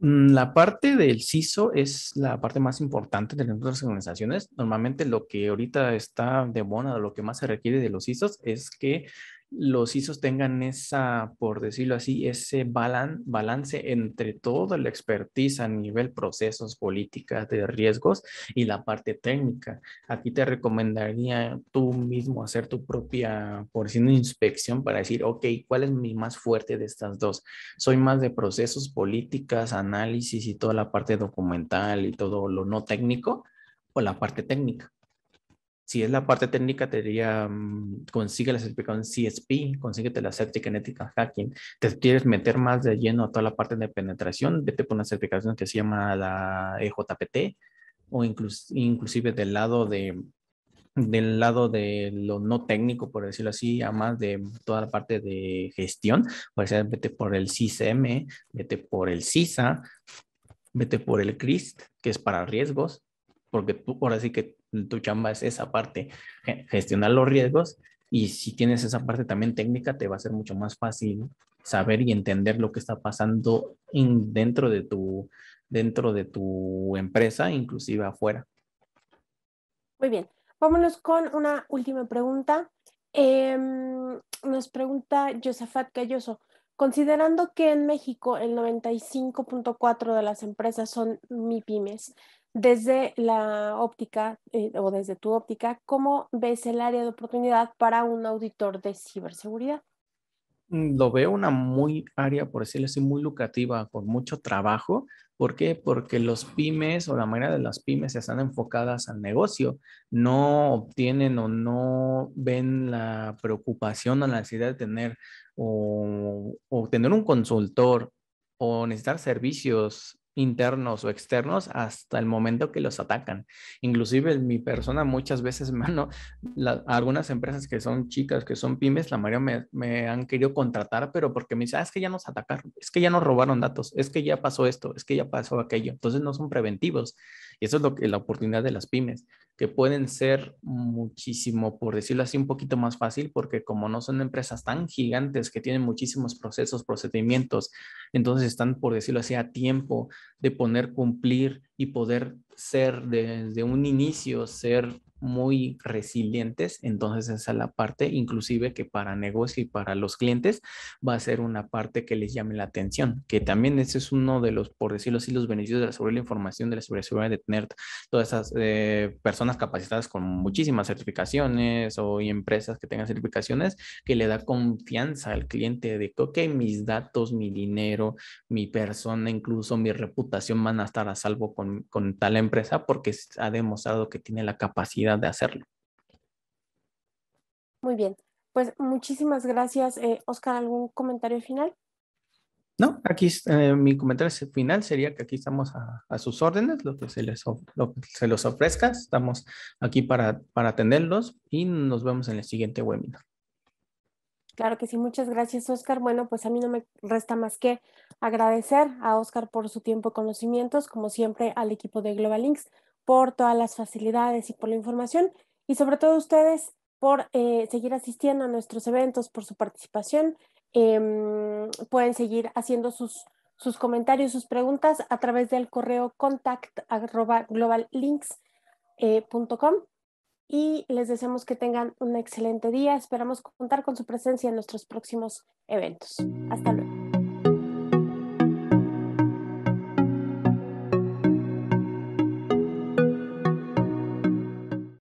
Speaker 2: Mm, la parte del CISO es la parte más importante de las organizaciones. Normalmente lo que ahorita está de moda, lo que más se requiere de los CISOs es que los ISOs tengan esa, por decirlo así, ese balance entre toda la expertiza a nivel procesos, políticas de riesgos y la parte técnica. Aquí te recomendaría tú mismo hacer tu propia, por si inspección para decir, ok, ¿cuál es mi más fuerte de estas dos? Soy más de procesos, políticas, análisis y toda la parte documental y todo lo no técnico o la parte técnica si es la parte técnica, te diría, mm, consigue la certificación CSP, consíguete la Certificación Hacking. Te quieres meter más de lleno a toda la parte de penetración, vete por una certificación que se llama la EJPT o incluso inclusive del lado de del lado de lo no técnico, por decirlo así, a más de toda la parte de gestión, por sea, vete por el CISM, vete por el CISA, vete por el CRIST, que es para riesgos, porque tú, ahora sí que tu chamba es esa parte, gestionar los riesgos y si tienes esa parte también técnica te va a ser mucho más fácil saber y entender lo que está pasando dentro de tu dentro de tu empresa, inclusive afuera.
Speaker 1: Muy bien, vámonos con una última pregunta. Em, nos pregunta Josefat Cayoso considerando que en México el 95.4 de las empresas son MIPIMES, desde la óptica eh, o desde tu óptica, ¿cómo ves el área de oportunidad para un auditor de ciberseguridad?
Speaker 2: Mm, lo veo una muy área, por decirlo así, muy lucrativa, con mucho trabajo. ¿Por qué? Porque los pymes o la mayoría de las pymes están enfocadas al negocio, no obtienen o no ven la preocupación o la necesidad de tener o, o tener un consultor o necesitar servicios internos o externos hasta el momento que los atacan. Inclusive mi persona muchas veces, mano, algunas empresas que son chicas, que son pymes, la mayoría me, han querido contratar, pero porque me dice ah, es que ya nos atacaron, es que ya nos robaron datos, es que ya pasó esto, es que ya pasó aquello. Entonces no son preventivos. Y eso es lo que, la oportunidad de las pymes, que pueden ser muchísimo, por decirlo así, un poquito más fácil, porque como no son empresas tan gigantes que tienen muchísimos procesos, procedimientos, entonces están, por decirlo así, a tiempo de poner cumplir y poder ser desde un inicio, ser muy resilientes, entonces esa es la parte inclusive que para negocio y para los clientes va a ser una parte que les llame la atención, que también ese es uno de los, por decirlo así, los beneficios de la seguridad de la información, de la seguridad de tener todas esas eh, personas capacitadas con muchísimas certificaciones o empresas que tengan certificaciones, que le da confianza al cliente de que, ok, mis datos, mi dinero, mi persona, incluso mi reputación van a estar a salvo con tal empresa porque ha demostrado que tiene la capacidad de hacerlo.
Speaker 1: Muy bien, pues muchísimas gracias. Eh, Oscar, ¿algún comentario final?
Speaker 2: No, aquí eh, mi comentario final sería que aquí estamos a, sus órdenes, lo que se les, los ofrezca, estamos aquí para, para atenderlos y nos vemos en el siguiente webinar.
Speaker 1: Claro que sí, muchas gracias Oscar. Bueno, pues a mí no me resta más que agradecer a Oscar por su tiempo y conocimientos, como siempre al equipo de Global Links por todas las facilidades y por la información y sobre todo ustedes por eh, seguir asistiendo a nuestros eventos, por su participación. Em, pueden seguir haciendo sus, sus comentarios, sus preguntas a través del correo contact globallinks.com eh, y les deseamos que tengan un excelente día. Esperamos contar con su presencia en nuestros próximos eventos. Hasta luego.